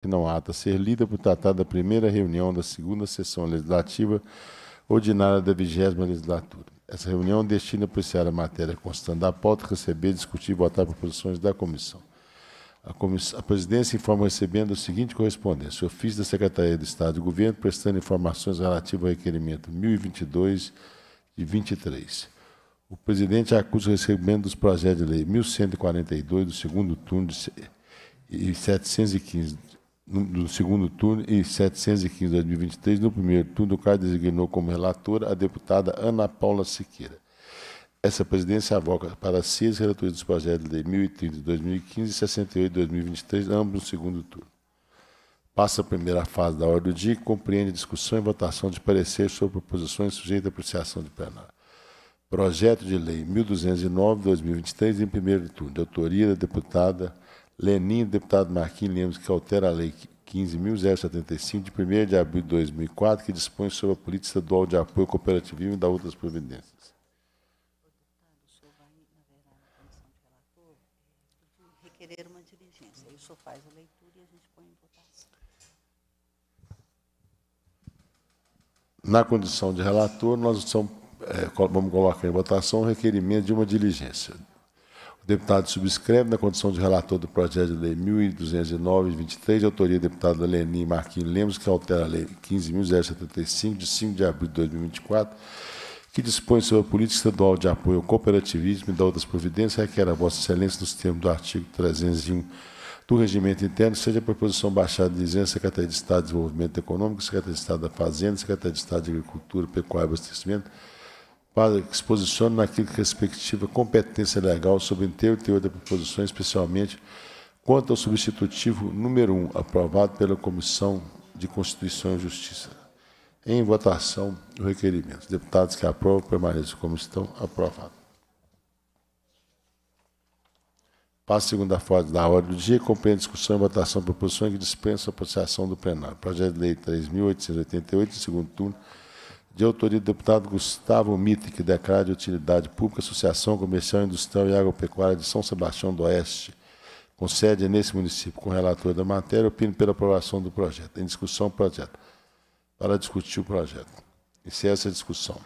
que não ata ser lida por tratar da primeira reunião da segunda sessão legislativa ordinária da vigésima legislatura. Essa reunião destina a apreciar a matéria constando da pauta, receber, discutir e votar proposições da comissão. A, comissão, a presidência informa recebendo a seguinte correspondência: ofício da Secretaria do Estado do Governo, prestando informações relativas ao requerimento 1022 e 23. O presidente acusa o recebimento dos projetos de lei 1142 do segundo turno de, e 715 no, segundo turno e 715 de 2023. No primeiro turno, o CAR designou como relatora a deputada Ana Paula Siqueira. Essa presidência avoca para si as relatores dos projetos de 1030 de 2015 e 68 de 2023, ambos no segundo turno. Passa a primeira fase da ordem do dia e compreende discussão e votação de parecer sobre proposições sujeitas à apreciação de plenário. Projeto de Lei 1209-2023, em primeiro turno, de autoria da deputada Lenin, deputado Marquinhos Lemos, que altera a Lei 15.075, de 1 de abril de 2004, que dispõe sobre a Política Estadual de Apoio Cooperativismo e dá outras providências. requerer uma diligência. o senhor faz a leitura e a gente põe em votação. Na condição de relator, nós estamos, é, vamos colocar em votação o requerimento de uma diligência. O deputado subscreve na condição de relator do projeto de lei 1209-23, de autoria do deputado Lenin Marquinhos Lemos, que altera a lei 15.075, de 5 de abril de 2024, que dispõe sobre a política estadual de apoio ao cooperativismo e da outras providências, requer a Vossa Excelência, nos termos do artigo 301 do Regimento Interno, seja a proposição baixada dizendo Secretaria de Estado de Desenvolvimento Econômico, Secretaria de Estado da Fazenda, Secretaria de Estado de Agricultura, Pecuária e Abastecimento, para que se posicione naquilo que é respectiva competência legal sobre o inteiro teor da proposição, especialmente quanto ao substitutivo número 1, aprovado pela Comissão de Constituição e Justiça. Em votação, o requerimento. Deputados que aprovam, permaneçam como estão. Aprovado. Passo a segunda fase da ordem do dia. Compreende discussão e votação da proposição que dispensa a apreciação do plenário. Projeto de Lei 3.888, segundo turno de autoria do deputado Gustavo Mitre, que declara de utilidade pública Associação Comercial, Industrial e Agropecuária de São Sebastião do Oeste, com sede nesse município, com relator da matéria, opino pela aprovação do projeto. Em discussão, o projeto. Para discutir o projeto. Encerra essa discussão.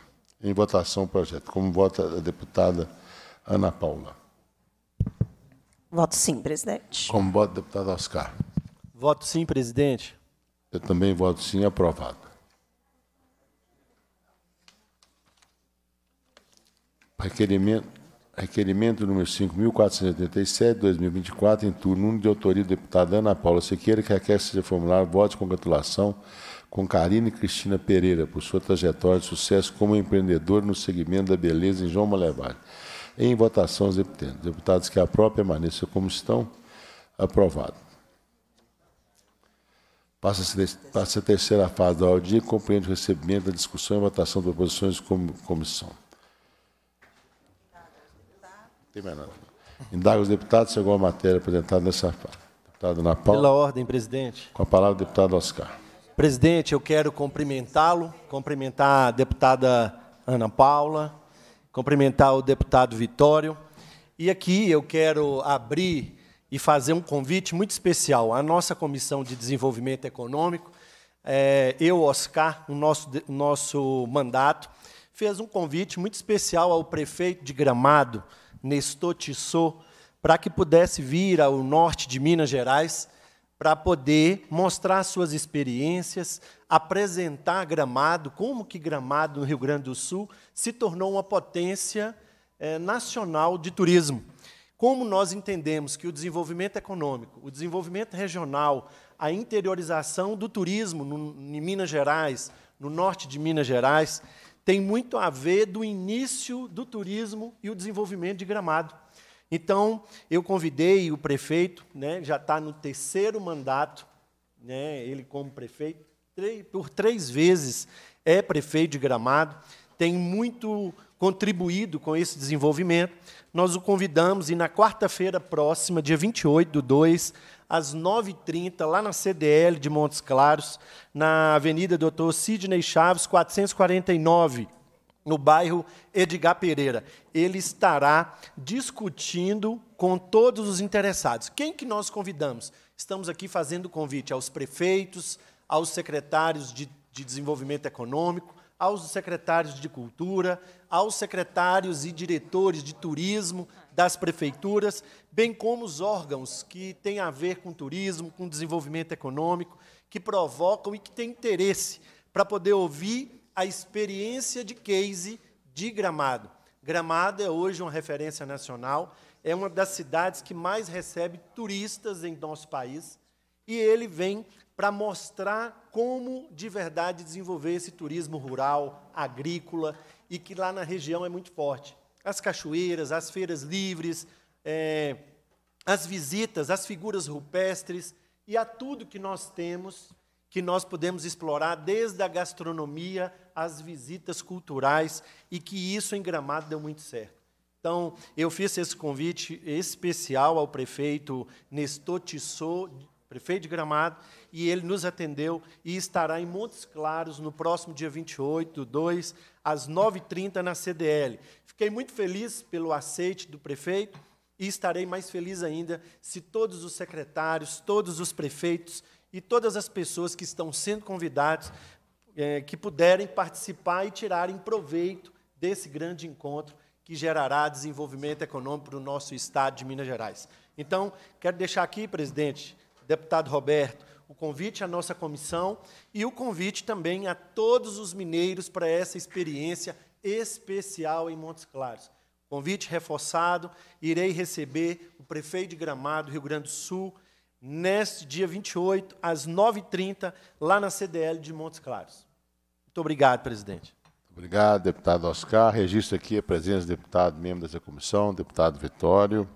Em votação, o projeto. Como vota a deputada Ana Paula? Voto sim, presidente. Como vota o deputado Oscar? Voto sim, presidente. Eu também voto sim, aprovado. Requerimento, requerimento número 5.487, 2024, em turno 1, de autoria do deputado Ana Paula Sequeira, que requer seja formulado voto de congratulação com Karine Cristina Pereira por sua trajetória de sucesso como empreendedor no segmento da beleza em João Malevalho. Em votação, os deputados, deputados que própria permaneçam como estão. Aprovado. Passa-se a terceira fase da audiência, compreende o recebimento da discussão e votação de proposições de comissão tem mais nada. Indaga os deputados se a matéria apresentada nessa fase. Deputado Ana Paula. Pela ordem, presidente. Com a palavra, deputado Oscar. Presidente, eu quero cumprimentá-lo, cumprimentar a deputada Ana Paula, cumprimentar o deputado Vitório. E aqui eu quero abrir e fazer um convite muito especial à nossa Comissão de Desenvolvimento Econômico. É, eu, Oscar, o nosso, nosso mandato, fez um convite muito especial ao prefeito de Gramado, Nestotissot, para que pudesse vir ao norte de Minas Gerais para poder mostrar suas experiências, apresentar Gramado, como que Gramado no Rio Grande do Sul se tornou uma potência eh, nacional de turismo. Como nós entendemos que o desenvolvimento econômico, o desenvolvimento regional, a interiorização do turismo no, em Minas Gerais, no norte de Minas Gerais, tem muito a ver do início do turismo e o desenvolvimento de Gramado. Então, eu convidei o prefeito, né, já está no terceiro mandato, né, ele como prefeito, por três vezes é prefeito de Gramado tem muito contribuído com esse desenvolvimento. Nós o convidamos e na quarta-feira próxima, dia 28 do 2, às 9h30, lá na CDL de Montes Claros, na Avenida Doutor Sidney Chaves, 449, no bairro Edgar Pereira. Ele estará discutindo com todos os interessados. Quem que nós convidamos? Estamos aqui fazendo convite aos prefeitos, aos secretários de, de desenvolvimento econômico, aos secretários de cultura, aos secretários e diretores de turismo das prefeituras, bem como os órgãos que têm a ver com turismo, com desenvolvimento econômico, que provocam e que têm interesse para poder ouvir a experiência de case de Gramado. Gramado é hoje uma referência nacional, é uma das cidades que mais recebe turistas em nosso país e ele vem para mostrar como de verdade desenvolver esse turismo rural, agrícola, e que lá na região é muito forte. As cachoeiras, as feiras livres, é, as visitas, as figuras rupestres e a tudo que nós temos que nós podemos explorar desde a gastronomia às visitas culturais e que isso em Gramado deu muito certo. Então, eu fiz esse convite especial ao prefeito Nestor Tissot prefeito de Gramado, e ele nos atendeu e estará em Montes Claros no próximo dia 28 2, às 9h30 na CDL. Fiquei muito feliz pelo aceite do prefeito e estarei mais feliz ainda se todos os secretários, todos os prefeitos e todas as pessoas que estão sendo convidados, é, que puderem participar e tirarem proveito desse grande encontro que gerará desenvolvimento econômico para o nosso estado de Minas Gerais. Então, quero deixar aqui, presidente, deputado Roberto, o convite à nossa comissão e o convite também a todos os mineiros para essa experiência especial em Montes Claros. Convite reforçado, irei receber o prefeito de Gramado, Rio Grande do Sul, neste dia 28, às 9h30, lá na CDL de Montes Claros. Muito obrigado, presidente. Obrigado, deputado Oscar. Registro aqui a presença do deputado, membro dessa comissão, deputado Vitório.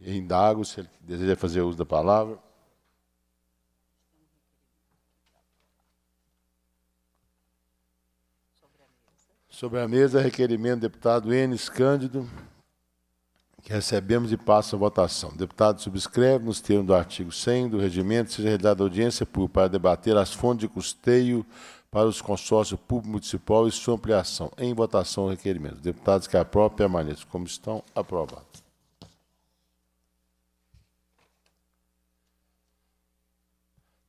Indago se ele deseja fazer uso da palavra. Sobre a mesa, requerimento do deputado Enes Cândido, que recebemos e passa a votação. deputado subscreve, nos termos do artigo 100 do regimento, seja realizada audiência pública para debater as fontes de custeio para os consórcios público municipal e sua ampliação. Em votação, requerimento. Deputados que aprovem, permaneçam como estão. Aprovado.